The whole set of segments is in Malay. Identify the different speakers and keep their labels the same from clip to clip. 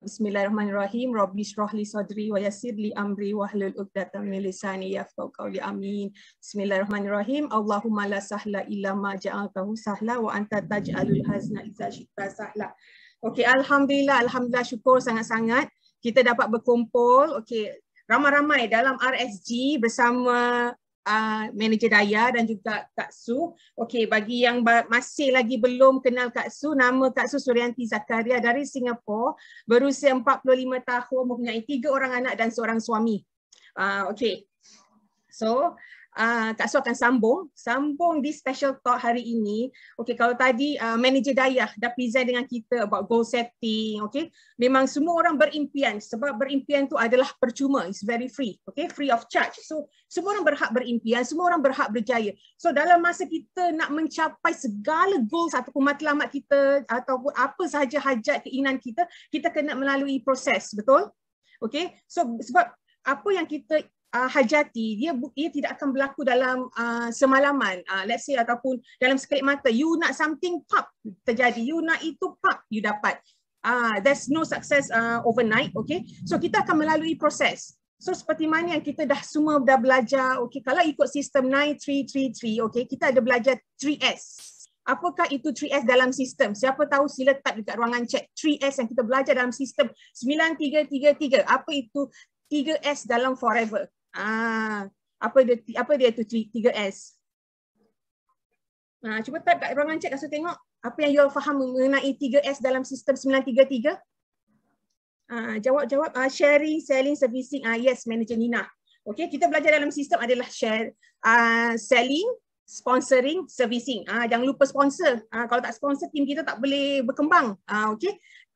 Speaker 1: Bismillahirrahmanirrahim. Rabbi syrahli sadri wa yassirli amri wa hlul 'uqdatam min lisani yafqahu qawli. Amin. Bismillahirrahmanirrahim. Allahumma la sahla illa ma ja'altahu sahla wa anta taj'alul hazna idza syi'ta sahla. Okey, alhamdulillah, alhamdulillah syukur sangat-sangat kita dapat berkumpul. Okey, ramai-ramai dalam RSG bersama uh, manager Daya dan juga Kak Su. Okey, bagi yang ba- masih lagi belum kenal Kak Su, nama Kak Su Suryanti Zakaria dari Singapura, berusia 45 tahun, mempunyai tiga orang anak dan seorang suami. Uh, Okey. So, Kak ah, Su akan sambung. Sambung di special talk hari ini. Okey, kalau tadi uh, manager Dayah dah present dengan kita about goal setting. Okey, memang semua orang berimpian. Sebab berimpian tu adalah percuma. It's very free. Okey, free of charge. So, semua orang berhak berimpian. Semua orang berhak berjaya. So, dalam masa kita nak mencapai segala goals ataupun matlamat kita ataupun apa sahaja hajat keinginan kita, kita kena melalui proses. Betul? Okey, so sebab apa yang kita uh, hajati dia dia tidak akan berlaku dalam uh, semalaman uh, let's say ataupun dalam sekelip mata you nak something pop terjadi you nak itu pop you dapat ah uh, there's no success uh, overnight okay so kita akan melalui proses So seperti mana yang kita dah semua dah belajar, okay, kalau ikut sistem 9333, okay, kita ada belajar 3S. Apakah itu 3S dalam sistem? Siapa tahu sila tap dekat ruangan chat. 3S yang kita belajar dalam sistem 9333. Apa itu 3S dalam forever? Ah, apa dia apa dia tu 3S? Nah, cuba tak kat ruangan chat kasi tengok apa yang you all faham mengenai 3S dalam sistem 933. Ah, jawab-jawab Ah, sharing selling servicing ah yes manager Nina okey kita belajar dalam sistem adalah share ah, selling sponsoring servicing ah jangan lupa sponsor Ah, kalau tak sponsor tim kita tak boleh berkembang ah uh, okey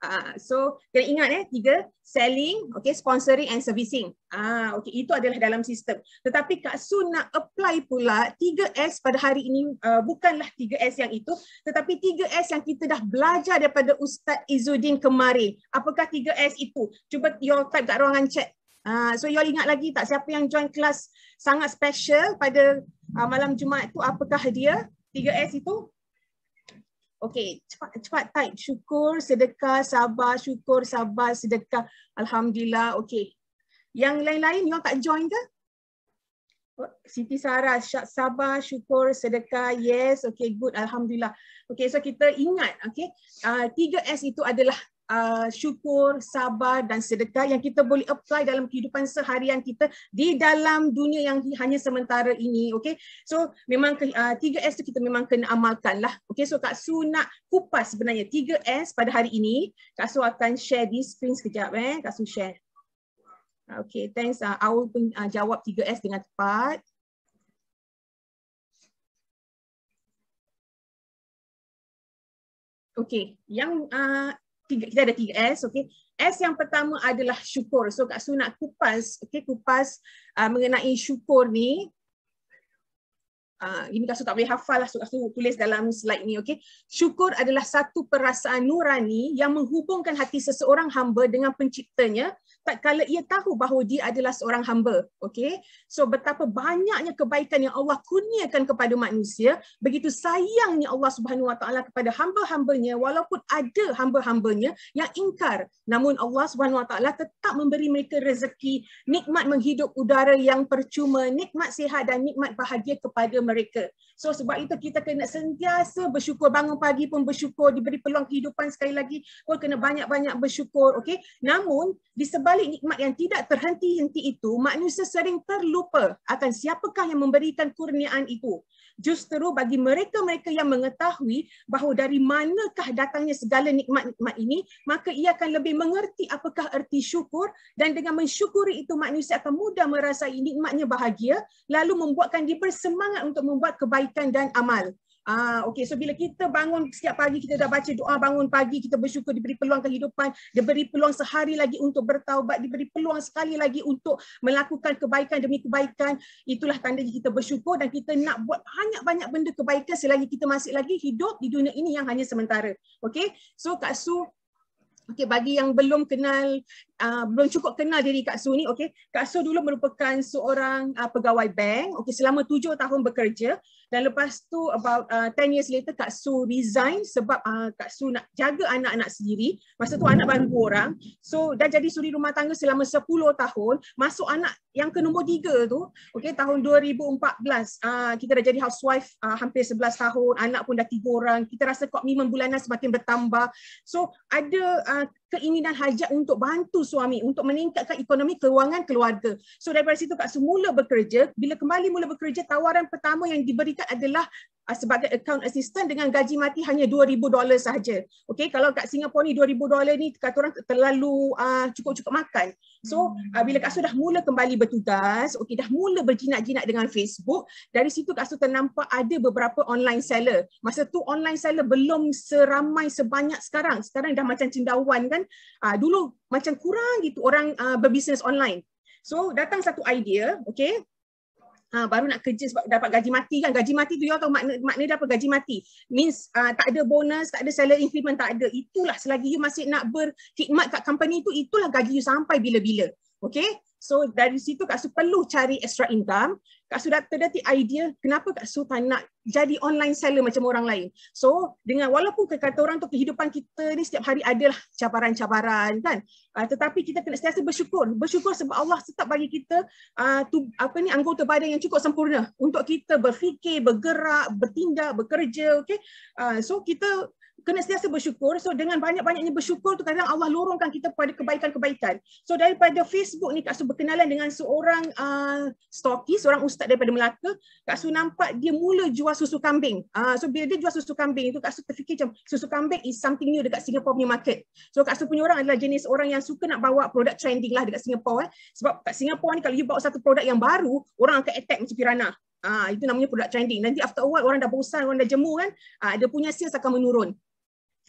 Speaker 1: Uh, so kena ingat eh tiga selling, okay sponsoring and servicing. Ah uh, okay itu adalah dalam sistem. Tetapi Kak Su nak apply pula 3S pada hari ini uh, bukanlah 3S yang itu tetapi 3S yang kita dah belajar daripada Ustaz Izuddin kemarin. Apakah 3S itu? Cuba you type kat ruangan chat. Uh, so you ingat lagi tak siapa yang join kelas sangat special pada uh, malam Jumaat tu apakah dia 3S itu? Okay, cepat, cepat type. Syukur, sedekah, sabar, syukur, sabar, sedekah. Alhamdulillah. Okay. Yang lain-lain, you tak join ke? Oh, Siti Sarah, sabar, syukur, sedekah. Yes, okay, good. Alhamdulillah. Okay, so kita ingat, okay. Uh, ah, 3S itu adalah uh, syukur, sabar dan sedekah yang kita boleh apply dalam kehidupan seharian kita di dalam dunia yang hanya sementara ini. Okay? So memang uh, 3S tu kita memang kena amalkan lah. Okay? So Kak Su nak kupas sebenarnya 3S pada hari ini. Kak Su akan share di screen sekejap. Eh? Kak Su share. Okay, thanks. Uh, Aul pun uh, jawab 3S dengan tepat. Okay, yang uh, tiga, kita ada tiga S, okay. S yang pertama adalah syukur. So Kak Su nak kupas, okay, kupas uh, mengenai syukur ni. Uh, ini Kak Su tak boleh hafal lah, so Kak Su tulis dalam slide ni, okay. Syukur adalah satu perasaan nurani yang menghubungkan hati seseorang hamba dengan penciptanya tak kala ia tahu bahawa dia adalah seorang hamba. Okay? So betapa banyaknya kebaikan yang Allah kurniakan kepada manusia, begitu sayangnya Allah Subhanahu Wa Taala kepada hamba-hambanya, walaupun ada hamba-hambanya yang ingkar. Namun Allah Subhanahu Wa Taala tetap memberi mereka rezeki, nikmat menghidup udara yang percuma, nikmat sihat dan nikmat bahagia kepada mereka. So sebab itu kita kena sentiasa bersyukur, bangun pagi pun bersyukur, diberi peluang kehidupan sekali lagi, pun kena banyak-banyak bersyukur. Okay? Namun, di balik nikmat yang tidak terhenti-henti itu, manusia sering terlupa akan siapakah yang memberikan kurniaan itu. Justeru bagi mereka-mereka yang mengetahui bahawa dari manakah datangnya segala nikmat-nikmat ini, maka ia akan lebih mengerti apakah erti syukur dan dengan mensyukuri itu manusia akan mudah merasai nikmatnya bahagia lalu membuatkan dia bersemangat untuk membuat kebaikan dan amal. Ah, okay. So bila kita bangun setiap pagi kita dah baca doa bangun pagi kita bersyukur diberi peluang kehidupan, diberi peluang sehari lagi untuk bertaubat, diberi peluang sekali lagi untuk melakukan kebaikan demi kebaikan. Itulah tanda kita bersyukur dan kita nak buat banyak banyak benda kebaikan selagi kita masih lagi hidup di dunia ini yang hanya sementara. Okay. So Kak Su. Okay, bagi yang belum kenal uh, belum cukup kenal diri Kak Su ni, okey. Kak Su dulu merupakan seorang uh, pegawai bank, okay? selama tujuh tahun bekerja dan lepas tu about uh, ah, 10 years later Kak Su resign sebab uh, Kak Su nak jaga anak-anak sendiri. Masa tu anak baru orang. So dah jadi suri rumah tangga selama sepuluh tahun, masuk anak yang ke nombor 3 tu, okay? tahun 2014 uh, kita dah jadi housewife uh, hampir sebelas tahun, anak pun dah 3 orang. Kita rasa kok komitmen bulanan semakin bertambah. So ada uh, keinginan hajat untuk bantu suami untuk meningkatkan ekonomi kewangan keluarga. So daripada situ Kak Su mula bekerja, bila kembali mula bekerja tawaran pertama yang diberikan adalah Ah, sebagai account assistant dengan gaji mati hanya $2,000 sahaja. Okay, kalau kat Singapura ni $2,000 ni kata orang terlalu ah, cukup-cukup uh, makan. So, uh, bila Kak Su dah mula kembali bertugas, okay, dah mula berjinak-jinak dengan Facebook, dari situ Kak Su ternampak ada beberapa online seller. Masa tu online seller belum seramai sebanyak sekarang. Sekarang dah macam cendawan kan. Uh, dulu macam kurang gitu orang uh, berbisnes online. So, datang satu idea, okay, ha, baru nak kerja sebab dapat gaji mati kan gaji mati tu you tahu makna makna dia apa gaji mati means uh, tak ada bonus tak ada salary increment tak ada itulah selagi you masih nak berkhidmat kat company tu itulah gaji you sampai bila-bila okay so dari situ kat perlu cari extra income Kak Su dah terdati idea kenapa Kak Su tak nak jadi online seller macam orang lain. So dengan walaupun kata orang tu kehidupan kita ni setiap hari adalah cabaran-cabaran kan. Uh, tetapi kita kena sentiasa bersyukur. Bersyukur sebab Allah tetap bagi kita uh, tu, apa ni anggota badan yang cukup sempurna untuk kita berfikir, bergerak, bertindak, bekerja. Okay? Uh, ah, so kita kena sentiasa bersyukur. So dengan banyak-banyaknya bersyukur tu kadang Allah lurungkan kita kepada kebaikan-kebaikan. So daripada Facebook ni Kak Su berkenalan dengan seorang uh, stalkie, seorang ustaz daripada Melaka. Kak Su nampak dia mula jual susu kambing. Uh, so bila dia jual susu kambing itu Kak Su terfikir macam susu kambing is something new dekat Singapore punya market. So Kak Su punya orang adalah jenis orang yang suka nak bawa produk trending lah dekat Singapore. Eh. Sebab kat Singapore ni kalau you bawa satu produk yang baru, orang akan attack macam piranha. Ah, itu namanya produk trending. Nanti after a while orang dah bosan, orang dah jemu kan, Ada ah, dia punya sales akan menurun.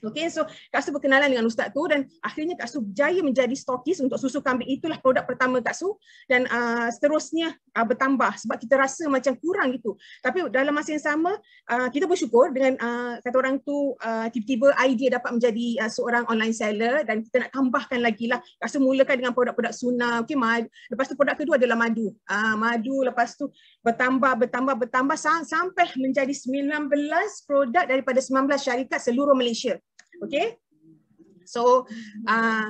Speaker 1: Okay, so Kak Su berkenalan dengan ustaz tu dan akhirnya Kak Su berjaya menjadi stokis untuk susu kambing itulah produk pertama Kak Su dan uh, seterusnya uh, bertambah sebab kita rasa macam kurang gitu. Tapi dalam masa yang sama uh, kita bersyukur dengan uh, kata orang tu uh, tiba-tiba idea dapat menjadi uh, seorang online seller dan kita nak tambahkan lagi lah. Kak Su mulakan dengan produk-produk sunnah. Okay, madu. lepas tu produk kedua adalah madu. Uh, madu lepas tu bertambah, bertambah, bertambah sampai menjadi 19 produk daripada 19 syarikat seluruh Malaysia. Okay. So, uh,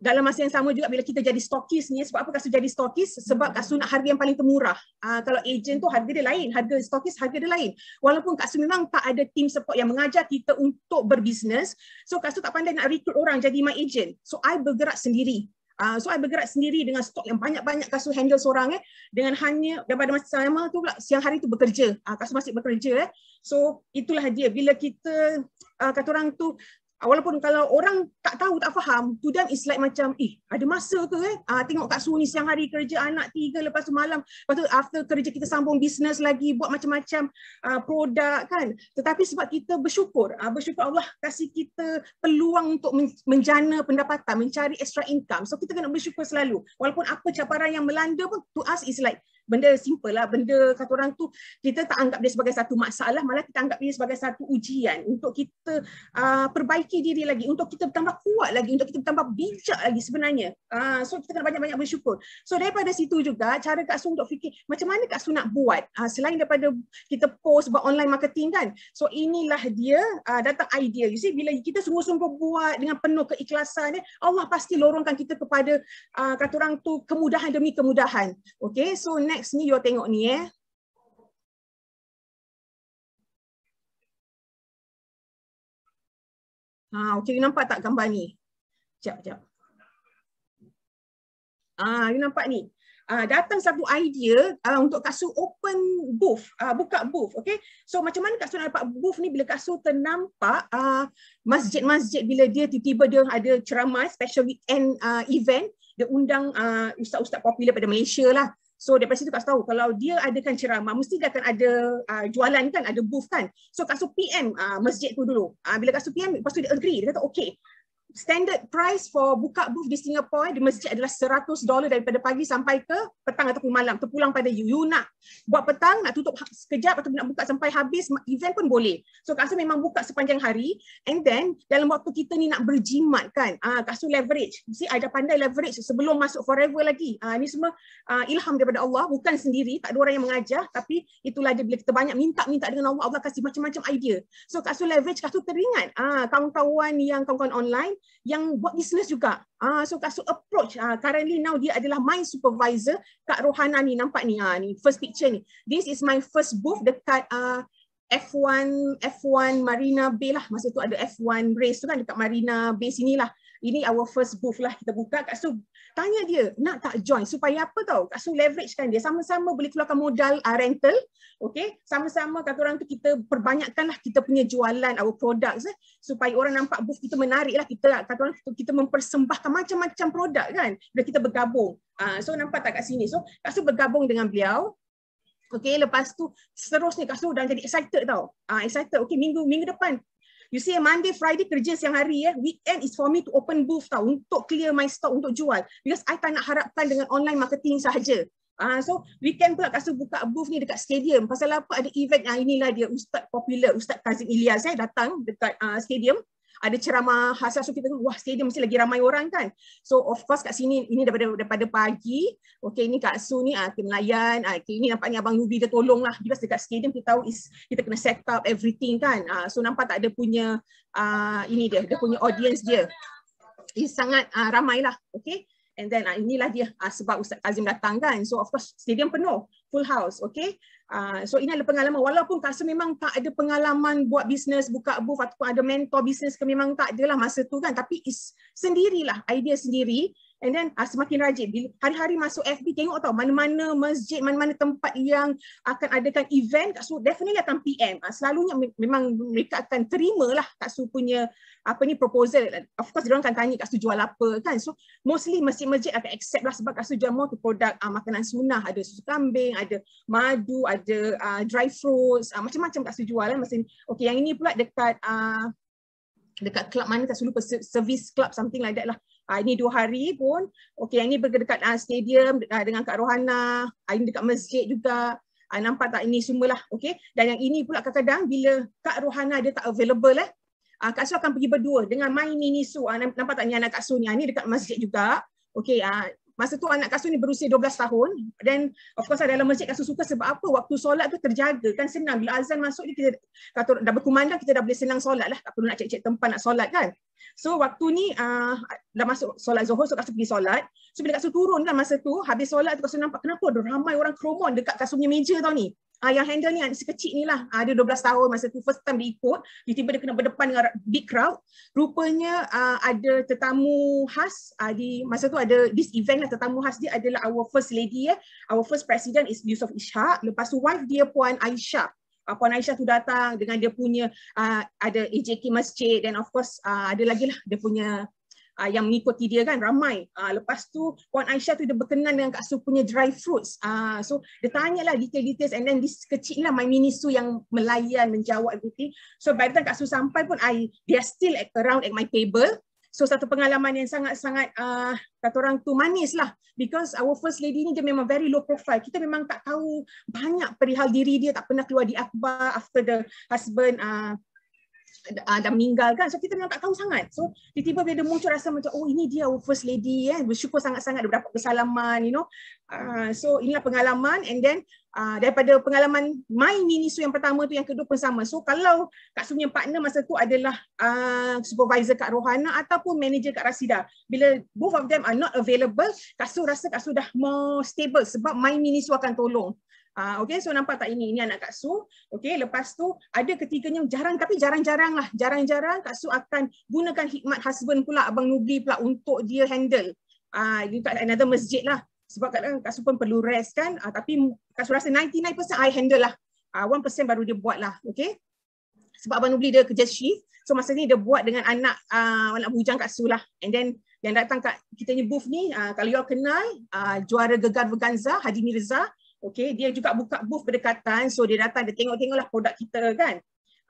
Speaker 1: dalam masa yang sama juga bila kita jadi stokis ni, sebab apa kasut jadi stokis? Sebab kasut nak harga yang paling termurah. Uh, kalau agent tu harga dia lain, harga stokis harga dia lain. Walaupun kasut memang tak ada team support yang mengajar kita untuk berbisnes, so kasut tak pandai nak recruit orang jadi my agent. So, I bergerak sendiri. Uh, so I bergerak sendiri dengan stok yang banyak-banyak kasut handle seorang eh dengan hanya daripada masa sama tu pula siang hari tu bekerja. uh, kasut masih bekerja eh. So itulah dia bila kita uh, kata orang tu Ah, walaupun kalau orang tak tahu tak faham to them is like macam eh ada masa ke eh uh, tengok kat suni siang hari kerja anak tiga lepas tu malam lepas tu after kerja kita sambung bisnes lagi buat macam-macam uh, produk kan tetapi sebab kita bersyukur uh, bersyukur Allah kasih kita peluang untuk men- menjana pendapatan mencari extra income so kita kena bersyukur selalu walaupun apa caparan yang melanda pun to us is like benda simple lah benda kata orang tu kita tak anggap dia sebagai satu masalah malah kita anggap dia sebagai satu ujian untuk kita uh, perbaiki diri lagi untuk kita bertambah kuat lagi untuk kita bertambah bijak lagi sebenarnya uh, so kita kena banyak-banyak bersyukur so daripada situ juga cara Kak Su untuk fikir macam mana Kak Su nak buat uh, selain daripada kita post buat online marketing kan so inilah dia uh, datang idea you see bila kita sungguh-sungguh buat dengan penuh keikhlasan eh, Allah pasti lorongkan kita kepada uh, kata orang tu kemudahan demi kemudahan okay so next next ni you tengok ni eh. Ha, okay, you nampak tak gambar ni? Sekejap, sekejap. Ah, you nampak ni? Ah, datang satu idea ah, untuk kasut open booth, ah, buka booth. Okay? So macam mana kasut nak dapat booth ni bila kasut ternampak uh, masjid-masjid ah, bila dia tiba-tiba dia ada ceramah special weekend ah, event, dia undang ah, ustaz-ustaz popular pada Malaysia lah. So daripada situ Kak tahu kalau dia adakan ceramah mesti dia akan ada uh, jualan kan ada booth kan. So Kak Su PM uh, ah, masjid tu dulu. Uh, bila Kak Su PM lepas tu dia agree dia kata okay standard price for buka booth di Singapore eh, di masjid adalah 100 dolar daripada pagi sampai ke petang ataupun malam terpulang pada you. you nak buat petang nak tutup ha- sekejap atau nak buka sampai habis event pun boleh so kasu memang buka sepanjang hari and then dalam waktu kita ni nak berjimat kan ah uh, kasu leverage mesti ada pandai leverage sebelum masuk forever lagi ah ni semua uh, ilham daripada Allah bukan sendiri tak ada orang yang mengajar tapi itulah dia bila kita banyak minta-minta dengan Allah Allah kasih macam-macam idea so kasu leverage kasu teringat ah kawan-kawan yang kawan-kawan online yang buat bisnes juga. Ah uh, so kasut approach uh, currently now dia adalah my supervisor Kak Rohana ni nampak ni ha uh, ni first picture ni. This is my first booth dekat uh, F1 F1 Marina Bay lah masa tu ada F1 race tu kan dekat Marina Bay sinilah ini our first booth lah kita buka Kak Su tanya dia nak tak join supaya apa tau Kak Su leveragekan dia sama-sama boleh keluarkan modal uh, rental okay sama-sama kata orang tu kita perbanyakkan lah kita punya jualan our products eh. supaya orang nampak booth kita menarik lah kita kata orang kita mempersembahkan macam-macam produk kan bila kita bergabung uh, so nampak tak kat sini so Kak Su bergabung dengan beliau Okay, lepas tu seterusnya Kak Su dah jadi excited tau. Ah uh, excited. Okay, minggu minggu depan You see, eh, Monday, Friday kerja siang hari. Eh. Weekend is for me to open booth tau. Untuk clear my stock untuk jual. Because I tak nak harapkan dengan online marketing sahaja. Ah, uh, so weekend pula kasut buka booth ni dekat stadium. Pasal apa ada event yang ah, inilah dia Ustaz popular Ustaz Kazim Ilyas eh, datang dekat uh, stadium ada ceramah khasas sufi tu, wah stadium mesti lagi ramai orang kan so of course kat sini ini daripada daripada pagi okey ini kat su ni ah kemelayan ah okay, ini nampaknya abang Yubi dia tolonglah dia dekat stadium kita tahu is kita kena set up everything kan ah so nampak tak ada punya ah ini dia dia punya audience dia is sangat ah, ramailah okey And then uh, inilah dia uh, sebab Ustaz Azim datang kan. So of course stadium penuh, full house. Okay. Uh, so ini adalah pengalaman. Walaupun Kasim memang tak ada pengalaman buat bisnes, buka booth ataupun ada mentor bisnes ke memang tak adalah masa tu kan. Tapi is sendirilah, idea sendiri. And then uh, semakin rajin. hari-hari masuk FB tengok tau mana-mana masjid, mana-mana tempat yang akan adakan event. Kak Su definitely akan PM. Uh, ah, selalunya memang mereka akan terima lah Kak Su punya apa ni proposal. Of course, mereka akan tanya Kak Su jual apa kan. So mostly masjid-masjid akan accept lah sebab Kak Su jual more to produk uh, makanan sunnah. Ada susu kambing, ada madu, ada uh, dry fruits. Uh, macam-macam Kak Su jual lah. Eh. Masih, okay, yang ini pula dekat... Uh, dekat club mana tak selalu lupa service club something like that lah Uh, ini dua hari pun, okay, yang ini berdekatan uh, stadium uh, dengan Kak Rohana, uh, ini dekat masjid juga, uh, nampak tak ini semualah, okay. Dan yang ini pula kadang-kadang bila Kak Rohana dia tak available, eh, uh, Kak Su akan pergi berdua dengan Mai Mini Su, uh, nampak tak ni anak Kak Su ni, uh, ini dekat masjid juga, okay, uh, masa tu anak kasut ni berusia 12 tahun dan of course dalam masjid kasut suka sebab apa waktu solat tu terjaga kan senang bila azan masuk ni kita kata dah berkumandang kita dah boleh senang solat lah tak perlu nak cek-cek tempat nak solat kan so waktu ni uh, dah masuk solat zuhur so kasut pergi solat so bila kasut turun lah masa tu habis solat tu kasut nampak kenapa ada ramai orang kromon dekat kasut punya meja tau ni Uh, yang handle ni si kecil ni lah. Uh, dia 12 tahun masa tu first time dia ikut. Dia tiba dia kena berdepan dengan big crowd. Rupanya uh, ada tetamu khas. Uh, di masa tu ada this event lah tetamu khas dia adalah our first lady. Eh. Our first president is Yusof Ishak. Lepas tu wife dia Puan Aisyah. Uh, Puan Aisyah tu datang dengan dia punya uh, ada AJK Masjid dan of course uh, ada lagi lah dia punya uh, yang mengikuti dia kan ramai. Uh, lepas tu Puan Aisyah tu dia berkenan dengan Kak Su punya dry fruits. Uh, so dia tanya lah detail-details and then this kecil lah my mini Su yang melayan menjawab everything. So by the time Kak Su sampai pun I, they are still at, around at my table. So satu pengalaman yang sangat-sangat uh, kata orang tu manis lah because our first lady ni dia memang very low profile. Kita memang tak tahu banyak perihal diri dia tak pernah keluar di akhbar after the husband uh, uh, dah meninggal kan. So kita memang tak tahu sangat. So tiba-tiba bila dia muncul rasa macam oh ini dia first lady ya. Eh. Bersyukur sangat-sangat dia dapat kesalaman you know. Uh, so inilah pengalaman and then uh, daripada pengalaman my mini so yang pertama tu yang kedua pun sama. So kalau Kak Su punya partner masa tu adalah uh, supervisor Kak Rohana ataupun manager Kak Rasida. Bila both of them are not available, Kak Su rasa Kak Su dah more stable sebab my mini so akan tolong. Ah, okay, so nampak tak ini? Ini anak Kak Su. Okay, lepas tu ada ketiganya jarang tapi jarang-jarang lah. Jarang-jarang Kak Su akan gunakan hikmat husband pula Abang Nubli pula untuk dia handle. Ah, uh, dekat another masjid lah. Sebab kadang Kak Su pun perlu rest kan. Uh, tapi Kak Su rasa 99% I handle lah. Uh, ah, 1% baru dia buat lah. Okay. Sebab Abang Nubli dia kerja shift. So masa ni dia buat dengan anak uh, anak bujang Kak Su lah. And then yang datang kat kita ni booth ni, uh, kalau you all kenal, uh, juara gegar berganza Hadi Mirza, Okay, dia juga buka booth berdekatan. So dia datang, dia tengok-tengoklah produk kita kan.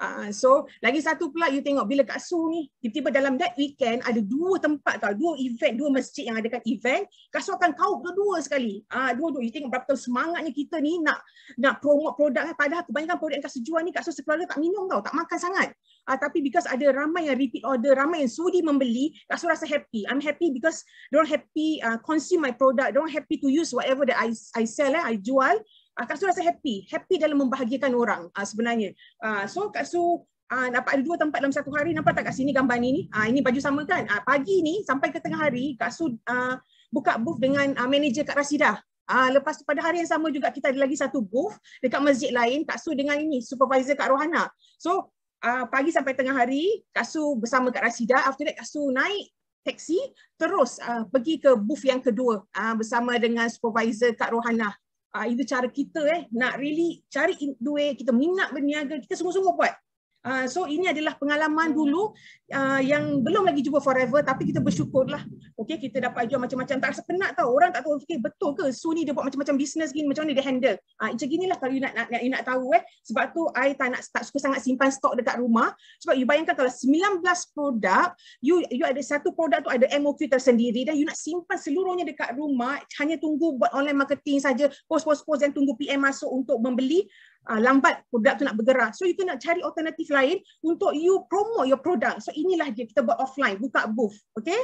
Speaker 1: Uh, so lagi satu pula, you tengok bila kat Su ni, tiba-tiba dalam that weekend ada dua tempat tau, dua event, dua masjid yang ada kan event. Kat Su akan kau dua-dua sekali. Ah dua-dua, you tengok berapa semangatnya kita ni nak nak promote produk kan. Padahal kebanyakan produk yang kat jual ni kat Su sekeluarga tak minum tau, tak makan sangat uh, tapi because ada ramai yang repeat order, ramai yang sudi membeli, rasa rasa happy. I'm happy because they're happy uh, consume my product, they're happy to use whatever that I I sell, eh, I jual. Uh, ah, Kak Su rasa happy, happy dalam membahagiakan orang uh, sebenarnya. Uh, so Kak Su Uh, dapat ada dua tempat dalam satu hari. Nampak tak kat sini gambar ni? ni? Uh, ini baju sama kan? Uh, pagi ni sampai ke tengah hari, Kak Su uh, buka booth dengan uh, manager Kak Rasidah. Uh, lepas tu pada hari yang sama juga kita ada lagi satu booth dekat masjid lain. Kak Su dengan ini, supervisor Kak Rohana. So uh, pagi sampai tengah hari Kak Su bersama Kak Rasida after that Kak Su naik teksi terus uh, pergi ke booth yang kedua uh, bersama dengan supervisor Kak Rohana uh, itu cara kita eh nak really cari duit kita minat berniaga kita semua-semua buat Ah, so ini adalah pengalaman dulu uh, yang belum lagi jumpa forever tapi kita bersyukurlah. Okey kita dapat jual macam-macam tak rasa penat tau. Orang tak tahu okay, betul ke Sony dia buat macam-macam bisnes gini macam ni dia handle. Ah uh, macam ginilah kalau you nak nak you nak tahu eh sebab tu I tak nak tak suka sangat simpan stok dekat rumah sebab you bayangkan kalau 19 produk you you ada satu produk tu ada MOQ tersendiri dan you nak simpan seluruhnya dekat rumah hanya tunggu buat online marketing saja post post post dan tunggu PM masuk untuk membeli uh, lambat produk tu nak bergerak. So you kena cari alternatif lain untuk you promote your product. So inilah dia kita buat offline, buka booth. Okay.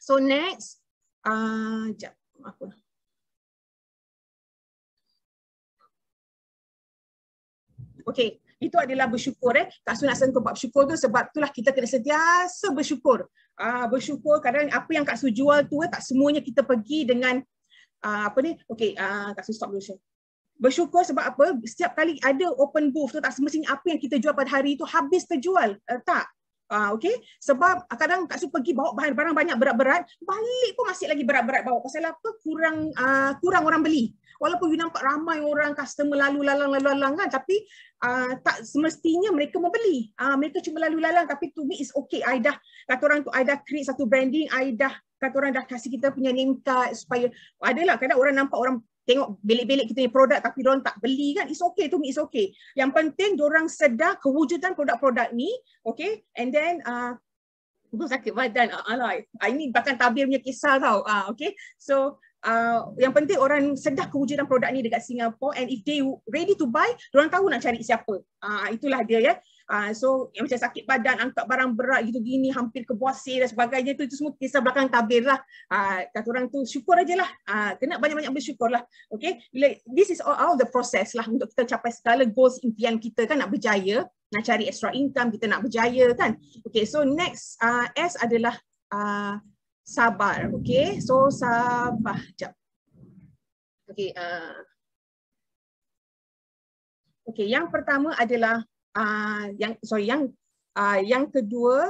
Speaker 1: So next, uh, jap, apa? Okay, itu adalah bersyukur. Eh. Tak sunat saya untuk buat bersyukur tu sebab itulah kita kena sentiasa bersyukur. Uh, bersyukur kadang apa yang Kak Su jual tu eh, tak semuanya kita pergi dengan uh, apa ni? Okay, uh, Kak Su stop dulu. Share bersyukur sebab apa setiap kali ada open booth tu tak semestinya apa yang kita jual pada hari itu habis terjual uh, tak uh, okey sebab ah, kadang kat situ pergi bawa barang barang banyak berat-berat balik pun masih lagi berat-berat bawa pasal apa kurang uh, kurang orang beli walaupun you nampak ramai orang customer lalu lalang lalu lalang kan tapi uh, tak semestinya mereka mau beli uh, mereka cuma lalu lalang tapi to me is okay I dah kata orang tu I dah create satu branding I dah kata orang dah kasih kita punya name card supaya adalah kadang orang nampak orang tengok bilik-bilik kita ni produk tapi diorang tak beli kan it's okay to me it's okay yang penting diorang sedar kewujudan produk-produk ni okay and then uh, Bukan sakit badan, uh, alai. Uh, ini bahkan tabir punya kisah tau. Ah, okay. So, uh, yang penting orang sedah kewujudan produk ni dekat Singapore and if they ready to buy, orang tahu nak cari siapa. Ah, itulah dia ya. Uh, so yang macam sakit badan, angkat barang berat gitu gini, hampir ke dan sebagainya tu, itu semua kisah belakang tabir lah. Uh, kata orang tu syukur aje lah. Uh, kena banyak-banyak bersyukur lah. Okay. Bila, this is all, all the process lah untuk kita capai segala goals impian kita kan nak berjaya, nak cari extra income, kita nak berjaya kan. Okay, so next uh, S adalah uh, sabar. Okay, so sabar. Sekejap. Okay, uh, Okay, yang pertama adalah Ah, yang sorry yang uh, yang kedua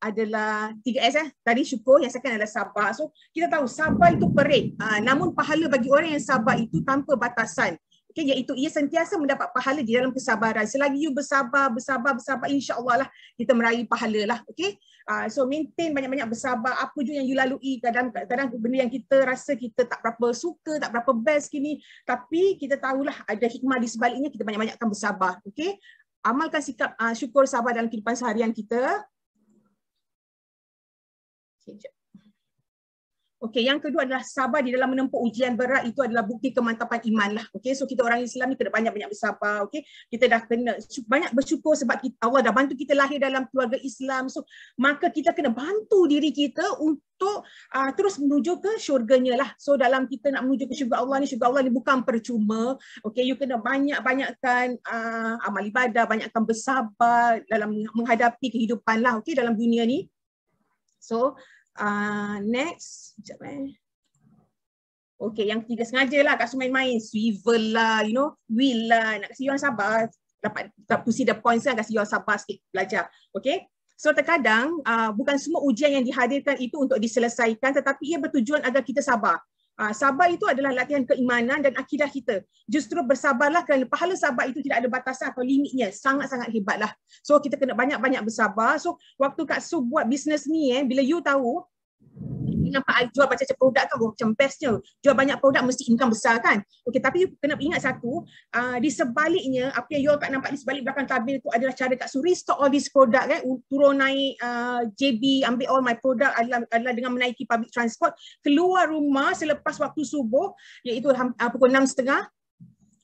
Speaker 1: adalah 3S eh. Tadi syukur, yang second adalah sabar. So kita tahu sabar itu perik. Uh, ah, namun pahala bagi orang yang sabar itu tanpa batasan okay, iaitu ia sentiasa mendapat pahala di dalam kesabaran. Selagi you bersabar, bersabar, bersabar, insyaAllah lah kita meraih pahala lah. Okay? Uh, so maintain banyak-banyak bersabar, apa juga yang you lalui, kadang-kadang benda yang kita rasa kita tak berapa suka, tak berapa best kini, tapi kita tahulah ada hikmah di sebaliknya, kita banyak-banyakkan bersabar. Okay? Amalkan sikap uh, syukur sabar dalam kehidupan seharian kita. Sekejap. Okey, yang kedua adalah sabar di dalam menempuh ujian berat itu adalah bukti kemantapan iman lah. Okey, so kita orang Islam ni kena banyak-banyak bersabar. Okey, kita dah kena banyak bersyukur sebab kita, Allah dah bantu kita lahir dalam keluarga Islam. So maka kita kena bantu diri kita untuk uh, terus menuju ke syurganya lah. So dalam kita nak menuju ke syurga Allah ni, syurga Allah ni bukan percuma. Okey, you kena banyak-banyakkan uh, amal ibadah, banyakkan bersabar dalam menghadapi kehidupan lah. Okey, dalam dunia ni. So, Ah, next. Sekejap eh. Okay, yang ketiga sengaja lah kat semua main-main. Swivel lah, you know, wheel lah. Nak kasi you orang sabar. Dapat, dapat to see the points kan, kasi you orang sabar sikit belajar. Okay, So terkadang uh, bukan semua ujian yang dihadirkan itu untuk diselesaikan tetapi ia bertujuan agar kita sabar. Uh, sabar itu adalah latihan keimanan dan akidah kita. Justru bersabarlah kerana pahala sabar itu tidak ada batasan atau limitnya. Sangat-sangat hebatlah. So kita kena banyak-banyak bersabar. So waktu Kak Su buat bisnes ni, eh, bila you tahu, You nampak I jual macam produk kan, oh, macam bestnya. Jual banyak produk mesti income besar kan. Okey tapi kena ingat satu, uh, di sebaliknya, apa yang you tak nampak di sebalik belakang tabir tu adalah cara tak Suri stock all these product kan, turun naik uh, ah, JB, ambil all my product adalah, adalah dengan menaiki public transport, keluar rumah selepas waktu subuh, iaitu uh, pukul 6.30,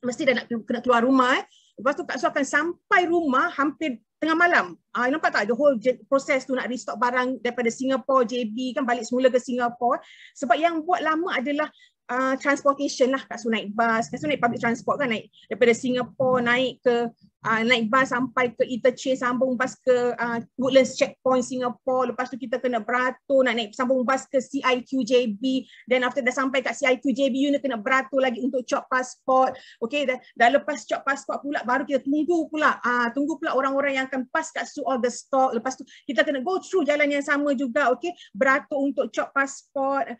Speaker 1: mesti dah nak kena keluar rumah eh. Lepas tu Kak Su akan sampai rumah hampir tengah malam. Ah uh, nampak tak the whole proses tu nak restock barang daripada Singapore JB kan balik semula ke Singapore sebab yang buat lama adalah uh, transportation lah kat so naik bus, kat so public transport kan naik daripada Singapore naik ke uh, naik bas sampai ke interchange sambung bas ke uh, Woodlands checkpoint Singapore lepas tu kita kena beratur nak naik sambung bas ke CIQJB then after dah sampai kat CIQJB you nak kena beratur lagi untuk cop passport okey dah, dah lepas cop passport pula baru kita tunggu pula uh, tunggu pula orang-orang yang akan pass kat su all the stock lepas tu kita kena go through jalan yang sama juga okey beratur untuk cop passport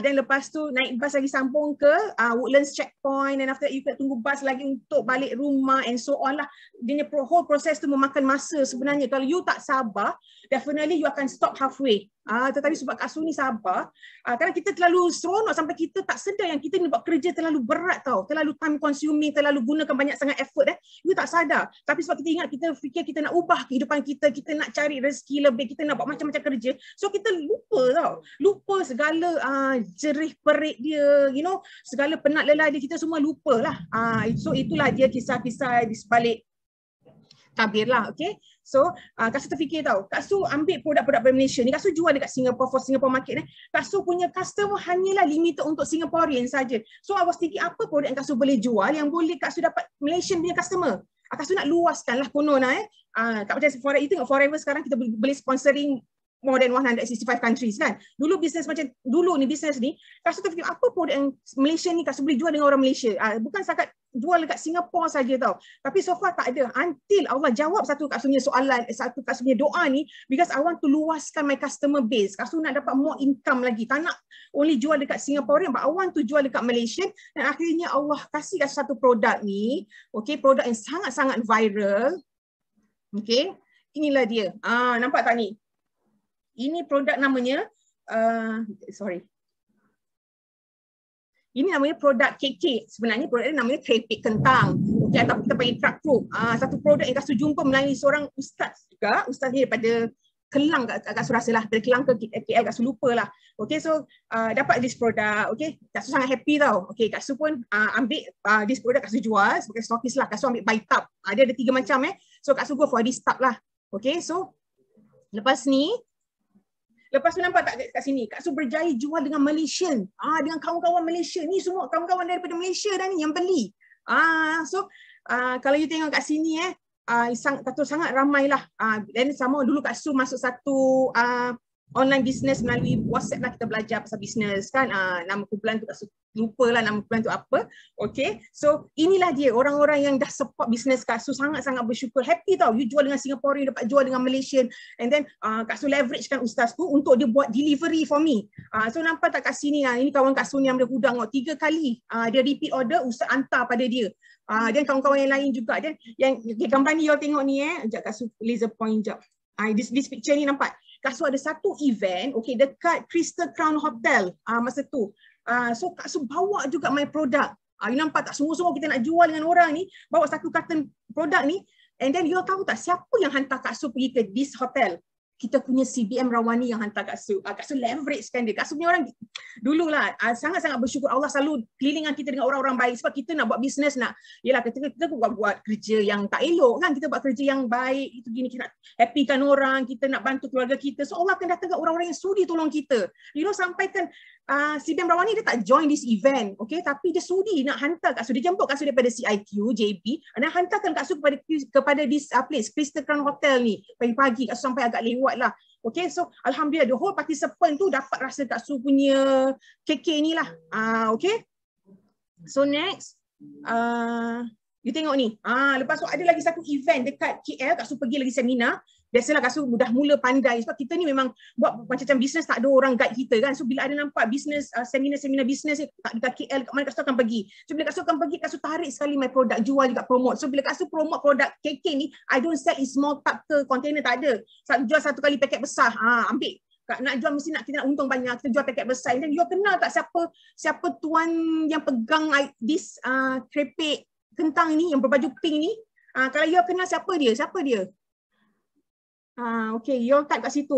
Speaker 1: dan uh, lepas tu naik bas lagi sambung ke uh, Woodlands checkpoint and after that, you kena tunggu bas lagi untuk balik rumah and so on lah dia whole process tu memakan masa sebenarnya kalau you tak sabar definitely you akan stop halfway uh, tetapi sebab Kak Su ni sabar uh, ah, kadang kita terlalu seronok sampai kita tak sedar yang kita ni buat kerja terlalu berat tau terlalu time consuming terlalu gunakan banyak sangat effort eh you tak sadar tapi sebab kita ingat kita fikir kita nak ubah kehidupan kita kita nak cari rezeki lebih kita nak buat macam-macam kerja so kita lupa tau lupa segala uh, jerih perik dia you know segala penat lelah dia kita semua lupa lah uh, so itulah dia kisah-kisah di sebalik tabir lah. Okay. So uh, Kak Su terfikir tau. Kak Su ambil produk-produk dari Malaysia ni. Kak Su jual dekat Singapore for Singapore market ni. Kak Su punya customer hanyalah limited untuk Singaporean saja. So I was thinking apa produk yang Kak Su boleh jual yang boleh Kak Su dapat Malaysian punya customer. Ah, Kak Su nak luaskan lah konon lah eh. Uh, kat macam Forever, you tengok Forever sekarang kita boleh sponsoring more than 165 countries kan. Dulu bisnes macam dulu ni bisnes ni, kasut fikir apa produk yang Malaysia ni kasut boleh jual dengan orang Malaysia. Ha, bukan sangat jual dekat Singapura saja tau. Tapi so far tak ada. Until Allah jawab satu kat punya soalan, satu kat punya doa ni because I want to luaskan my customer base. Kasu nak dapat more income lagi. Tak nak only jual dekat Singapore but I want to jual dekat Malaysia dan akhirnya Allah kasih kat satu produk ni, okey, produk yang sangat-sangat viral. Okey. Inilah dia. Ah nampak tak ni? ini produk namanya uh, sorry ini namanya produk KK. Sebenarnya produk ini namanya keripik kentang. okay atau kita panggil truck fruit. Ah, satu produk yang kasih jumpa melalui seorang ustaz juga. Ustaz ni daripada Kelang kat, kat Surasa lah. Dari Kelang ke KL eh, kat Sulupa lah. okay so uh, dapat this okay Okey, Kak sangat happy tau. okay Kak Su pun uh, ambil uh, this produk Kak jual sebagai stockist lah. Kak Su ambil buy tub. Uh, dia ada tiga macam eh. So Kak Su go for this tub lah. okay so lepas ni Lepas tu nampak tak kat, kat sini? Kak Su berjaya jual dengan Malaysia Ah, dengan kawan-kawan Malaysia. Ni semua kawan-kawan daripada Malaysia dah ni yang beli. Ah, so uh, kalau you tengok kat sini eh, uh, sang, sangat ramailah. Ah, uh, dan sama dulu Kak Su masuk satu uh, online business melalui WhatsApp lah kita belajar pasal business kan uh, nama kumpulan tu tak lupa lah nama kumpulan tu apa okay so inilah dia orang-orang yang dah support business Kak Su sangat-sangat bersyukur happy tau you jual dengan Singaporean dapat jual dengan Malaysian and then uh, Kak Su leverage kan ustaz tu untuk dia buat delivery for me uh, so nampak tak kat sini lah ini kawan Kak Su ni yang ada gudang tau tiga kali uh, dia repeat order ustaz hantar pada dia dan uh, kawan-kawan yang lain juga dan yang, yang gambar ni you tengok ni eh Jaga Kak laser point sekejap uh, this, this picture ni nampak Kak Su ada satu event okay, dekat Crystal Crown Hotel uh, masa tu. Uh, so Kak Su bawa juga my product. Uh, you nampak tak semua-semua kita nak jual dengan orang ni, bawa satu carton produk ni. And then you tahu tak siapa yang hantar Kak Su pergi ke this hotel? kita punya CBM Rawani yang hantar kat Su. Uh, Su leverage kan dia. Kat Su punya orang dulu lah ah, sangat-sangat bersyukur Allah selalu kelilingan kita dengan orang-orang baik sebab kita nak buat bisnes nak yalah kita kita buat, buat kerja yang tak elok kan kita buat kerja yang baik itu gini kita nak happykan orang, kita nak bantu keluarga kita. So Allah akan datang orang-orang yang sudi tolong kita. You know sampaikan uh, ah, CBM Rawani dia tak join this event, okay? tapi dia sudi nak hantar kat Su. Dia jemput kat Su daripada CIQ, JB, dan hantarkan kat Su kepada kepada this uh, place, Crystal Crown Hotel ni. Pagi-pagi kat Su sampai agak lewat buat lah. Okay, so Alhamdulillah the whole participant tu dapat rasa kat Su punya KK ni lah. Uh, okay, so next. Uh, you tengok ni. Ah, lepas tu ada lagi satu event dekat KL, kat Su pergi lagi seminar biasalah kasut mudah mula pandai sebab kita ni memang buat macam-macam bisnes tak ada orang guide kita kan so bila ada nampak bisnes uh, seminar-seminar bisnes ni tak dekat KL kat mana kasut akan pergi so bila kasut akan pergi kasut tarik sekali my produk jual juga promote so bila kasut promote produk KK ni I don't sell in small tub ke container tak ada satu jual satu kali paket besar ha ambil nak jual mesti nak kita nak untung banyak kita jual paket besar dan you kenal tak siapa siapa tuan yang pegang this uh, krepek kentang ni yang berbaju pink ni uh, kalau you kenal siapa dia siapa dia Ah, okay, you all type kat situ.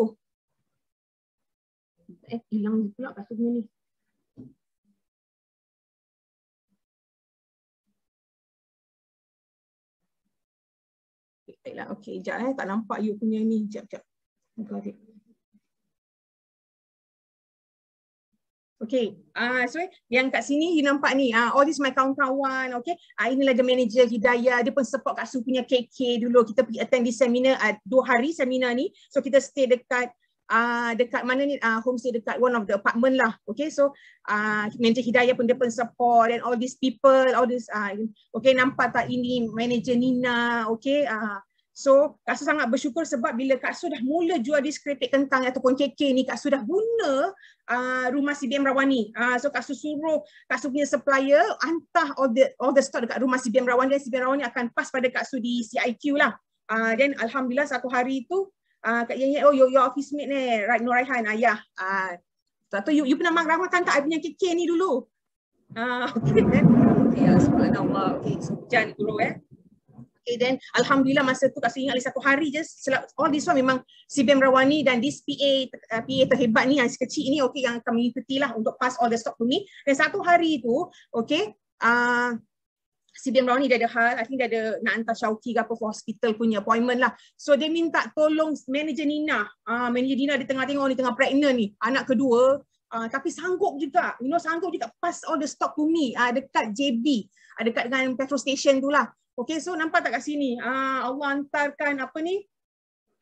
Speaker 1: Eh, hilang dia pula kat sini ni. Baiklah, okay, sekejap eh. Tak nampak you punya ni. Sekejap, sekejap. Got it. Okay, uh, so eh, yang kat sini you nampak ni, uh, all this my kawan-kawan, okay. Uh, ah, inilah the manager Hidayah, dia pun support kat Su punya KK dulu. Kita pergi attend this seminar, uh, dua hari seminar ni. So kita stay dekat, uh, dekat mana ni, uh, homestay dekat one of the apartment lah. Okay, so uh, manager Hidayah pun dia pun support and all these people, all this, uh, okay nampak tak ini manager Nina, okay. Uh, So Kak Su sangat bersyukur sebab bila Kak Su dah mula jual diskretik kentang ataupun KK ni Kak Su dah guna uh, rumah CBM Rawani. Uh, so Kak Su suruh Kak Su punya supplier hantar all the, all the stock dekat rumah CBM Rawani dan CBM Rawani akan pass pada Kak Su di CIQ lah. Uh, then Alhamdulillah satu hari tu uh, Kak Yaya, oh your, your office mate ni, right, Nur Raihan, ayah. Uh, ya. tak tahu you, you pernah makramakan tak I punya KK ni dulu? Uh, okay, eh? okay, ya, sebenarnya Allah. Okay, so, jangan dulu eh. Okay, then Alhamdulillah masa tu kasi ingat lagi satu hari je selap, all oh, this one memang CBM Rawani dan this PA uh, PA terhebat ni yang si kecil ni okay yang kami ikuti lah untuk pass all the stock to me. Dan satu hari tu okay uh, CBM Rawani dia ada hal, I think dia ada nak hantar Shauki ke apa for hospital punya appointment lah. So dia minta tolong manager Nina. Uh, manager Nina dia tengah tengok ni tengah pregnant ni. Anak kedua Uh, tapi sanggup juga, you know, sanggup juga pass all the stock to me uh, dekat JB, uh, dekat dengan petrol station tu lah. Okay, so nampak tak kat sini? Uh, Allah hantarkan apa ni?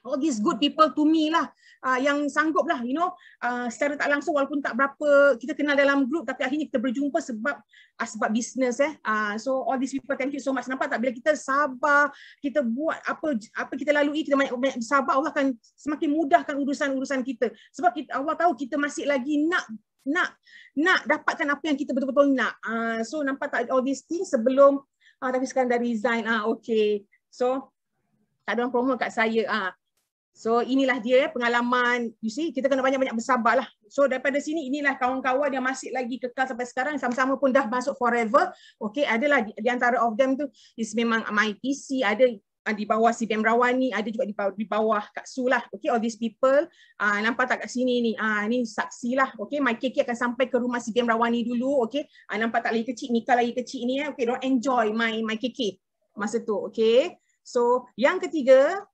Speaker 1: All these good people to me lah. Uh, yang sanggup lah, you know. Uh, secara tak langsung walaupun tak berapa kita kenal dalam grup tapi akhirnya kita berjumpa sebab uh, sebab bisnes eh. Uh, so all these people thank you so much. Nampak tak bila kita sabar, kita buat apa apa kita lalui, kita banyak, banyak sabar Allah akan semakin mudahkan urusan-urusan kita. Sebab kita, Allah tahu kita masih lagi nak nak nak dapatkan apa yang kita betul-betul nak. Uh, so nampak tak all these things sebelum ah tapi sekarang dah resign ah okey so tak ada orang promote kat saya ah so inilah dia pengalaman you see kita kena banyak-banyak bersabar lah so daripada sini inilah kawan-kawan yang masih lagi kekal sampai sekarang sama-sama pun dah masuk forever okey adalah di, di antara of them tu is memang my PC ada uh, di bawah si Bem Rawan ni ada juga di bawah, di bawah Kak Su lah. Okay, all these people. Uh, nampak tak kat sini ni? Uh, ni saksi lah. Okay, my KK akan sampai ke rumah si Bem Rawan ni dulu. Okay, uh, nampak tak lagi kecil? Nikah lagi kecil ni. Eh? Okay, don't enjoy my my KK masa tu. Okay, so yang ketiga,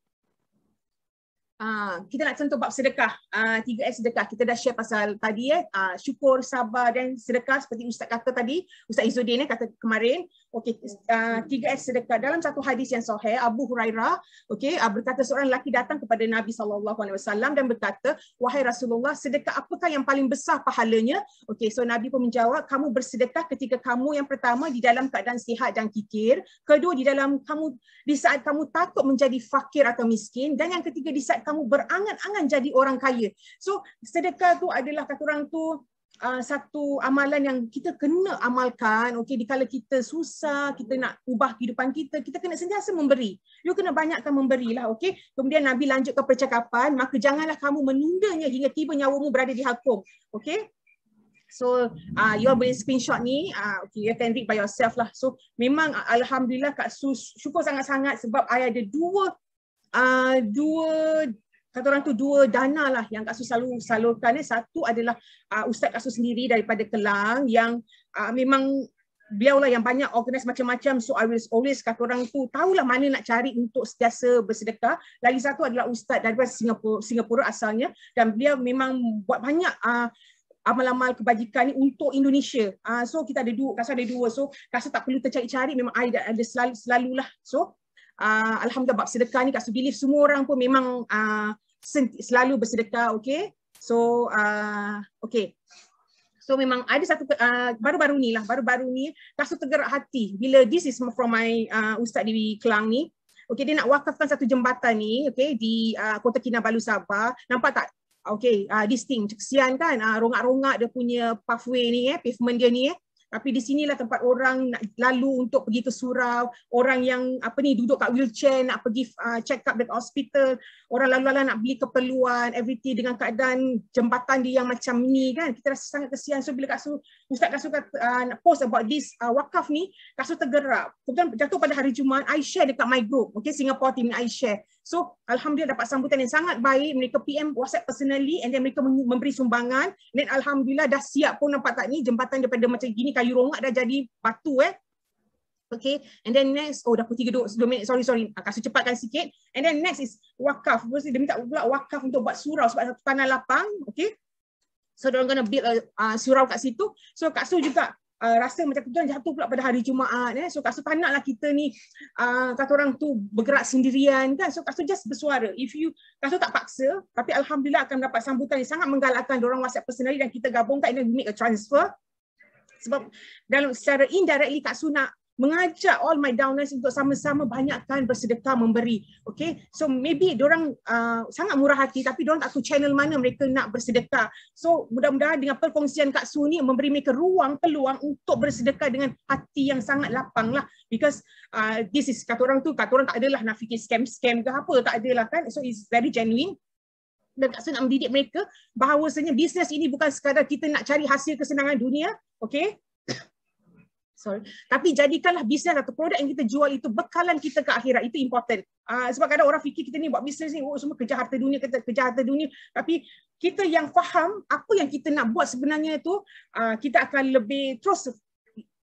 Speaker 1: Uh, kita nak contoh bab sedekah, uh, 3S sedekah. Kita dah share pasal tadi, eh, uh, syukur, sabar dan sedekah seperti Ustaz kata tadi, Ustaz Izzuddin eh, kata kemarin. Okey, ya. ah, tiga ayat sedekah dalam satu hadis yang sahih Abu Hurairah, okey, uh, berkata seorang lelaki datang kepada Nabi sallallahu alaihi wasallam dan berkata, "Wahai Rasulullah, sedekah apakah yang paling besar pahalanya?" Okey, so Nabi pun menjawab, "Kamu bersedekah ketika kamu yang pertama di dalam keadaan sihat dan kikir, kedua di dalam kamu di saat kamu takut menjadi fakir atau miskin dan yang ketiga di saat kamu berangan-angan jadi orang kaya." So, sedekah tu adalah kata orang tu Uh, satu amalan yang kita kena amalkan okey dikala kita susah kita nak ubah kehidupan kita kita kena sentiasa memberi you kena banyakkan memberilah okey kemudian nabi lanjut ke percakapan maka janganlah kamu menundanya hingga tiba nyawamu berada di hakum okey so uh, you all boleh screenshot ni uh, okey you can read by yourself lah so memang uh, alhamdulillah kak sus syukur sangat-sangat sebab ayah ada dua uh, dua kata orang tu dua dana lah yang Kak Su selalu salurkan. Satu adalah ah, Ustaz Kak Su sendiri daripada Kelang yang ah, memang beliau lah yang banyak organize macam-macam so I will always kata orang tu tahulah mana nak cari untuk sentiasa bersedekah lagi satu adalah ustaz daripada Singapura, Singapura asalnya dan beliau memang buat banyak uh, amal-amal kebajikan ni untuk Indonesia. Uh, so kita ada dua, kasar ada dua. So kasar tak perlu tercari-cari memang ada ada selalu selalulah. So uh, alhamdulillah bab sedekah ni kasar believe semua orang pun memang uh, selalu bersedekah okey so uh, okey so memang ada satu uh, baru-baru ni lah baru-baru ni rasa tergerak hati bila this is from my uh, ustaz di Kelang ni okey dia nak wakafkan satu jembatan ni okey di uh, Kota Kinabalu Sabah nampak tak okey uh, this thing kesian kan uh, rongak-rongak dia punya pathway ni eh pavement dia ni eh tapi di sinilah tempat orang nak lalu untuk pergi ke surau orang yang apa ni duduk kat wheelchair nak pergi uh, check up dekat hospital orang lalu-lalu nak beli keperluan everything dengan keadaan jembatan dia yang macam ni kan kita rasa sangat kesian so bila kasu ustaz kasu kat uh, ah, nak post about this uh, wakaf ni kasu tergerak kemudian jatuh pada hari Jumaat I share dekat my group okay Singapore team I share So Alhamdulillah dapat sambutan yang sangat baik. Mereka PM WhatsApp personally and then mereka memberi sumbangan. Then Alhamdulillah dah siap pun nampak tak ni jembatan daripada macam gini kayu rongak dah jadi batu eh. Okay and then next, oh dah pukul 3, 2, 2 minit sorry sorry kasih cepatkan sikit. And then next is wakaf. Mesti dia minta pula wakaf untuk buat surau sebab tanah lapang. Okay. So, they're gonna build surau kat situ. So, Kak Su juga uh, rasa macam kebetulan jatuh pula pada hari Jumaat. Eh. So Kak naklah kita ni, uh, kata orang tu bergerak sendirian kan. So Kak just bersuara. If you, Kak tak paksa, tapi Alhamdulillah akan dapat sambutan yang sangat menggalakkan orang WhatsApp personally dan kita gabungkan, kan, make a transfer. Sebab dalam secara indirectly Kak Su nak mengajak all my downlines untuk sama-sama banyakkan bersedekah memberi. Okay, so maybe orang uh, sangat murah hati tapi orang tak tahu channel mana mereka nak bersedekah. So mudah-mudahan dengan perkongsian Kak Su ni memberi mereka ruang, peluang untuk bersedekah dengan hati yang sangat lapang lah. Because uh, this is kata orang tu, kata orang tak adalah nak fikir scam-scam ke apa, tak adalah kan. So it's very genuine dan Kak Su nak mendidik mereka bahawasanya bisnes ini bukan sekadar kita nak cari hasil kesenangan dunia, okay? sorry tapi jadikanlah bisnes atau produk yang kita jual itu bekalan kita ke akhirat itu important uh, sebab kadang orang fikir kita ni buat bisnes ni oh, semua kerja harta dunia kerja, kerja harta dunia tapi kita yang faham apa yang kita nak buat sebenarnya itu uh, ah, kita akan lebih terus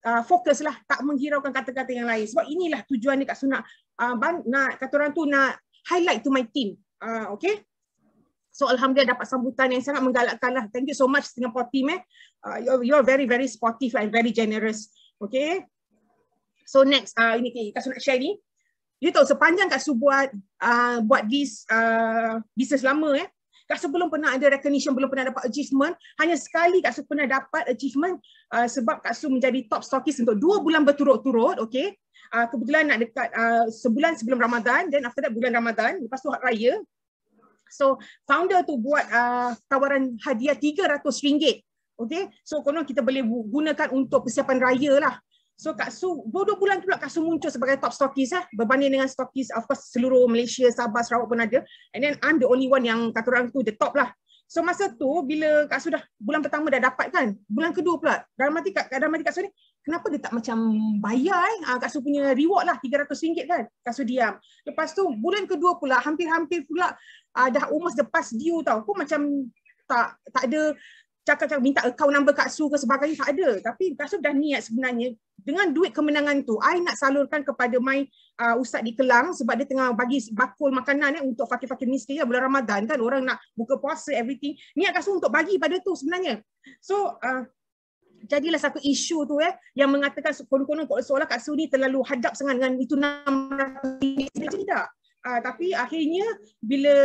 Speaker 1: uh, fokus lah tak menghiraukan kata-kata yang lain sebab inilah tujuan ni Kak Sunak uh, nak kata orang tu nak highlight to my team uh, okay So Alhamdulillah dapat sambutan yang sangat menggalakkan lah. Thank you so much Singapore team eh. Uh, you're, you're very very sportive and very generous. Okay. So next, uh, ini okay, nak share ni. You tahu sepanjang Kasu buat uh, buat this uh, business lama eh. Kasu belum pernah ada recognition, belum pernah dapat achievement. Hanya sekali Kasu pernah dapat achievement uh, sebab Kasu menjadi top stockist untuk dua bulan berturut-turut. Okay. Uh, kebetulan nak dekat uh, sebulan sebelum Ramadan then after that bulan Ramadan lepas tu raya so founder tu buat uh, tawaran hadiah RM300 Okay, so konon kita boleh gunakan untuk persiapan raya lah. So Kak Su, dua bulan tu lah Kak Su muncul sebagai top stockies lah. Berbanding dengan stockies, of course seluruh Malaysia, Sabah, Sarawak pun ada. And then I'm the only one yang kata orang tu the top lah. So masa tu bila Kak Su dah bulan pertama dah dapat kan, bulan kedua pula. Dalam hati Kak, dalam hati Kak Su ni, kenapa dia tak macam bayar eh? Ah, Kak Su punya reward lah, RM300 kan. Kak Su diam. Lepas tu bulan kedua pula, hampir-hampir pula uh, dah almost the past due tau. Pun macam tak tak ada cakap-cakap minta kau number Kak Su ke sebagainya tak ada. Tapi Kak dah niat sebenarnya dengan duit kemenangan tu, I nak salurkan kepada my uh, Ustaz di Kelang sebab dia tengah bagi bakul makanan eh, untuk fakir-fakir miskin ya, bulan Ramadan kan. Orang nak buka puasa, everything. Niat Kak untuk bagi pada tu sebenarnya. So, uh, jadilah satu isu tu eh yang mengatakan konon-konon kok seolah Kak Su ni terlalu hadap sangat dengan itu 600 Tidak. Uh, tapi akhirnya bila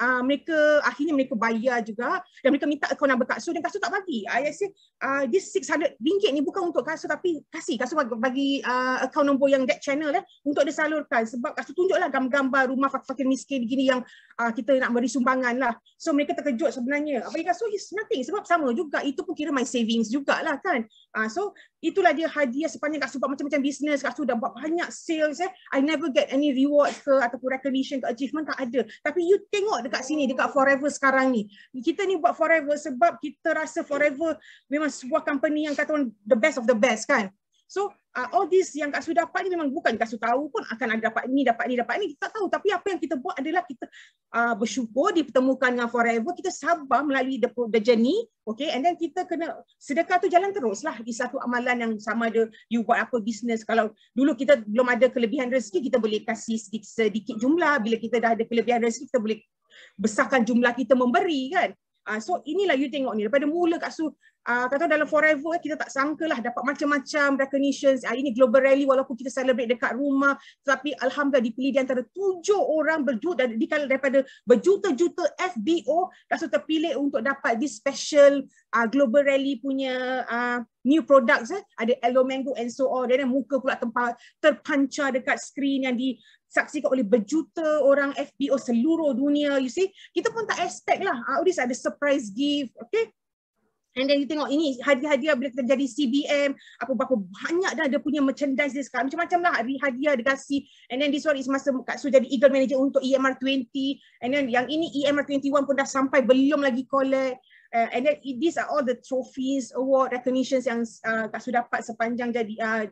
Speaker 1: uh, mereka akhirnya mereka bayar juga dan mereka minta akaun nombor kasu dan kasu tak bagi. Ah, I say uh, this 600 ringgit ni bukan untuk kasu tapi kasih kasu bagi, bagi uh, akaun nombor yang that channel eh untuk disalurkan sebab kasu tunjuklah gambar-gambar rumah fakir miskin begini yang uh, kita nak beri sumbangan lah. So mereka terkejut sebenarnya. Apa yang kasu is nothing sebab sama juga itu pun kira my savings jugalah kan. Uh, so itulah dia hadiah sepanjang kasu buat macam-macam business kasu dah buat banyak sales eh. I never get any reward ke ataupun recognition ke achievement tak ada. Tapi you tengok dekat sini dekat forever sekarang ni kita ni buat forever sebab kita rasa forever memang sebuah company yang kata the best of the best kan so uh, all this yang kak su dapat ni memang bukan kak su tahu pun akan ada dapat ni dapat ni dapat ni kita tak tahu tapi apa yang kita buat adalah kita uh, bersyukur dipertemukan dengan forever kita sabar melalui the, the journey okay and then kita kena sedekah tu jalan terus lah di satu amalan yang sama ada you buat apa business kalau dulu kita belum ada kelebihan rezeki kita boleh kasih sedikit, sedikit jumlah bila kita dah ada kelebihan rezeki kita boleh besarkan jumlah kita memberi kan. Uh, so inilah you tengok ni daripada mula kat su uh, ah, kata dalam forever kita tak sangka lah dapat macam-macam recognitions uh, ini global rally walaupun kita celebrate dekat rumah tapi alhamdulillah dipilih di antara tujuh orang berjuta di daripada berjuta-juta FBO su terpilih untuk dapat this special uh, global rally punya uh, new products eh. ada Elo Mango and so on dan muka pula tempat terpancar dekat screen yang di disaksikan oleh berjuta orang FBO seluruh dunia, you see. Kita pun tak expect lah. Audis ah, ada surprise gift, okay. And then you tengok ini hadiah-hadiah bila kita jadi CBM, apa berapa banyak dah dia punya merchandise dia sekarang. Macam-macam lah hadiah dia kasih. And then this one is masa Kak Su jadi Eagle Manager untuk EMR20. And then yang ini EMR21 pun dah sampai belum lagi collect. Uh, and then these are all the trophies, award, recognitions yang uh, Kak Su dapat sepanjang jadi uh,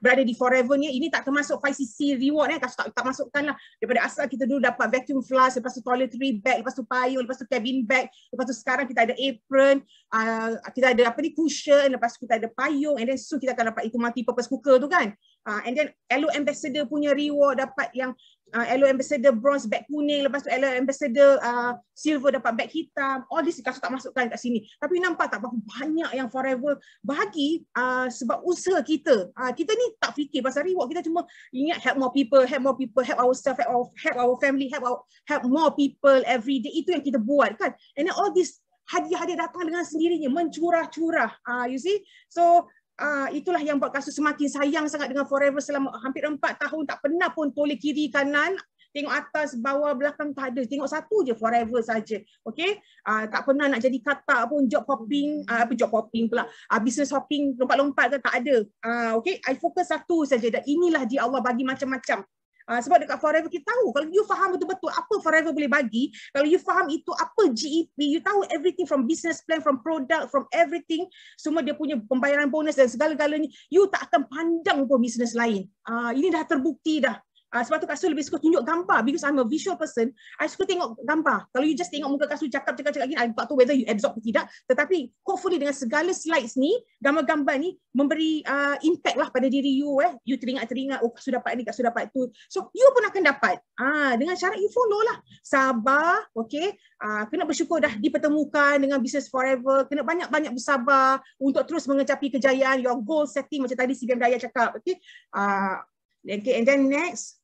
Speaker 1: berada di forever ni ini tak termasuk 5cc reward eh tak, tak masukkan lah daripada asal kita dulu dapat vacuum flask lepas tu toiletry bag lepas tu payung lepas tu cabin bag lepas tu sekarang kita ada apron uh, kita ada apa ni cushion lepas tu kita ada payung and then soon kita akan dapat itu multi purpose cooker tu kan uh, and then LO ambassador punya reward dapat yang uh, ah, Aloe Ambassador bronze beg kuning lepas tu Aloe Ambassador uh, silver dapat beg hitam all this kalau tak masukkan kat sini tapi nampak tak berapa banyak yang forever bagi uh, sebab usaha kita uh, kita ni tak fikir pasal reward kita cuma ingat help more people help more people help ourselves help our, help our family help our, help more people every day itu yang kita buat kan and then all this hadiah-hadiah datang dengan sendirinya mencurah-curah uh, you see so Ah, itulah yang buat kasus semakin sayang sangat dengan Forever selama hampir empat tahun tak pernah pun toleh kiri kanan tengok atas bawah belakang tak ada tengok satu je forever saja okey uh, tak pernah nak jadi kata pun job hopping uh, apa job hopping pula uh, business hopping lompat-lompat ke tak ada uh, okey i fokus satu saja dan inilah dia Allah bagi macam-macam Uh, sebab dekat Forever kita tahu kalau you faham betul-betul apa Forever boleh bagi, kalau you faham itu apa GEP, you tahu everything from business plan, from product, from everything, semua dia punya pembayaran bonus dan segala-galanya, you tak akan pandang pun business lain. Uh, ini dah terbukti dah Uh, sebab tu kasut lebih suka tunjuk gambar because I'm a visual person. I suka tengok gambar. Kalau you just tengok muka kasut cakap cakap cakap gini, I tak tahu whether you absorb atau tidak. Tetapi hopefully dengan segala slides ni, gambar-gambar ni memberi uh, impact lah pada diri you. Eh. You teringat-teringat, oh kasut dapat ni, kasut dapat tu. So you pun akan dapat. Ah uh, dengan cara you follow lah. Sabar, okay. uh, kena bersyukur dah dipertemukan dengan Business Forever. Kena banyak-banyak bersabar untuk terus mengecapi kejayaan. Your goal setting macam tadi CBM Daya cakap. Okay. uh, Okay, and then next,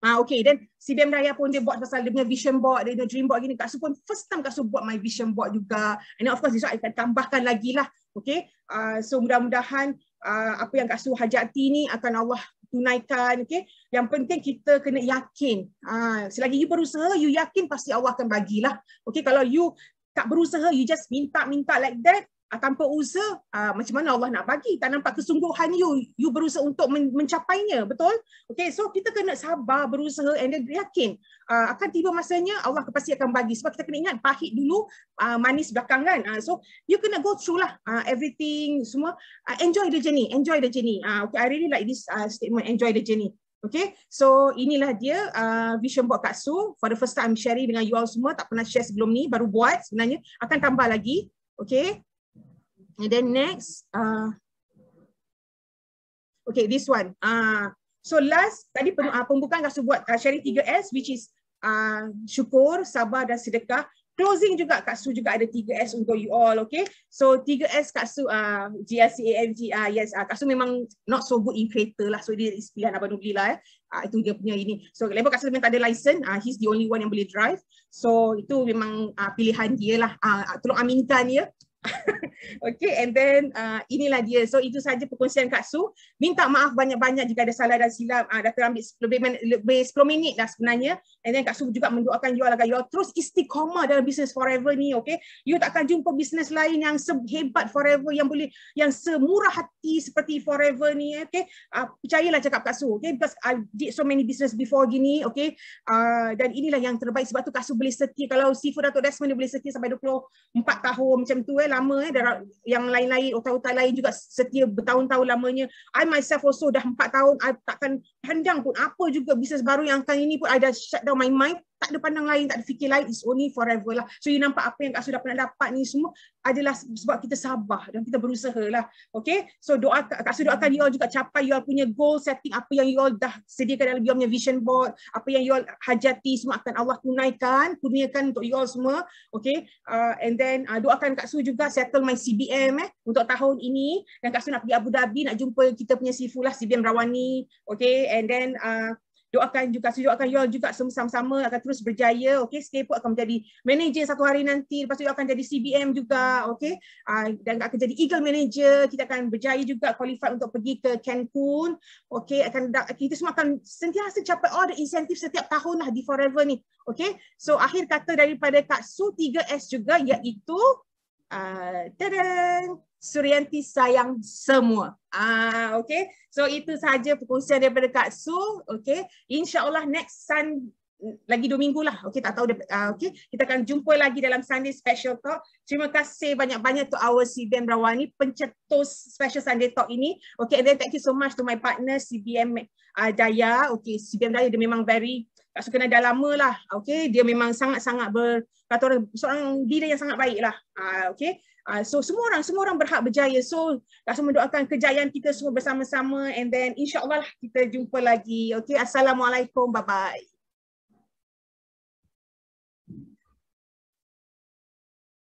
Speaker 1: Ah okay then CBM Raya pun dia buat pasal dia punya vision board, dia punya dream board gini. Kak Su pun first time Kak Su buat my vision board juga. And then of course this one I akan tambahkan lagi lah. Okay. Uh, so mudah-mudahan uh, apa yang Kak Su hajati ni akan Allah tunaikan. Okay. Yang penting kita kena yakin. Uh, selagi you berusaha, you yakin pasti Allah akan bagilah. Okay. Kalau you tak berusaha, you just minta-minta like that, Ah, tanpa usaha uh, macam mana Allah nak bagi tak nampak kesungguhan you you berusaha untuk men- mencapainya betul okey so kita kena sabar berusaha and then yakin uh, akan tiba masanya Allah pasti akan bagi sebab kita kena ingat pahit dulu uh, manis belakang kan uh, so you kena go through lah uh, everything semua uh, enjoy the journey enjoy the journey uh, okay i really like this uh, statement enjoy the journey Okay, so inilah dia uh, vision board Kak Su. For the first time I'm sharing dengan you all semua, tak pernah share sebelum ni, baru buat sebenarnya. Akan tambah lagi, okay. And then next, uh, okay, this one. Uh, so last, tadi pem, uh, pembukaan Kak buat uh, sharing 3S, which is uh, syukur, sabar dan sedekah. Closing juga, Kak Su juga ada 3S untuk you all, okay? So 3S Kak Su, uh, GLCAMG, uh, yes, uh, Kak Su memang not so good in creator lah. So dia pilihan Abang Nubli lah, eh. uh, itu dia punya ini. So lepas Kak Su memang tak ada license, uh, he's the only one yang boleh drive. So itu memang uh, pilihan dia lah, uh, uh tolong aminkan Ya. okay and then uh, inilah dia. So itu saja perkongsian Kak Su. Minta maaf banyak-banyak jika ada salah dan silap. Uh, Dah terambil 10 minit, lebih 10 minit dah sebenarnya. And then Kak Su juga mendoakan you all agar you all terus istiqomah dalam business forever ni. Okay. You takkan jumpa business lain yang sehebat forever yang boleh yang semurah hati seperti forever ni. Okay. Uh, percayalah cakap Kak Su. Okay. Because I did so many business before gini. Okay. Uh, dan inilah yang terbaik. Sebab tu Kak Su boleh setia. Kalau Sifu Datuk Desmond dia boleh setia sampai 24 tahun macam tu. Eh lama eh darab, yang lain-lain otak-otak lain juga setia bertahun-tahun lamanya I myself also dah 4 tahun I takkan pandang pun apa juga bisnes baru yang akan ini pun I dah shut down my mind tak ada pandang lain, tak ada fikir lain, it's only forever lah. So you nampak apa yang Kak Su dah pernah dapat ni semua adalah sebab kita sabar dan kita berusaha lah. Okay, so doa, Kak Su doakan you all juga capai you all punya goal setting, apa yang you all dah sediakan dalam you all punya vision board, apa yang you all hajati semua akan Allah tunaikan, kurniakan untuk you all semua. Okay, uh, and then uh, doakan Kak Su juga settle my CBM eh, untuk tahun ini. Dan Kak Su nak pergi Abu Dhabi, nak jumpa kita punya sifu lah, CBM Rawani. Okay, and then uh, doakan juga saya doakan you all juga semua sama-sama akan terus berjaya okey stay put akan menjadi manager satu hari nanti lepas tu you akan jadi CBM juga okey uh, ah, dan akan jadi eagle manager kita akan berjaya juga qualified untuk pergi ke Cancun okey akan kita semua akan sentiasa capai all the incentive setiap tahun lah di forever ni okey so akhir kata daripada Kak Su 3S juga iaitu uh, tadang Suryanti sayang semua. Ah, okay. So itu saja perkongsian daripada Kak Su. Okay. InsyaAllah next Sun lagi dua minggu lah. Okay, tak tahu. Uh, okay. Kita akan jumpa lagi dalam Sunday Special Talk. Terima kasih banyak-banyak to our CBM Rawani, pencetus Special Sunday Talk ini. Okay, and then thank you so much to my partner CBM uh, ah, Daya. Okay, CBM Daya dia memang very, tak suka dah lama lah. Okay, dia memang sangat-sangat ber, kata orang, seorang dia yang sangat baik lah. Uh, okay, Ah, so semua orang semua orang berhak berjaya. So tak semua doakan kejayaan kita semua bersama-sama and then insya-Allah lah kita jumpa lagi. Okay, assalamualaikum. Bye bye.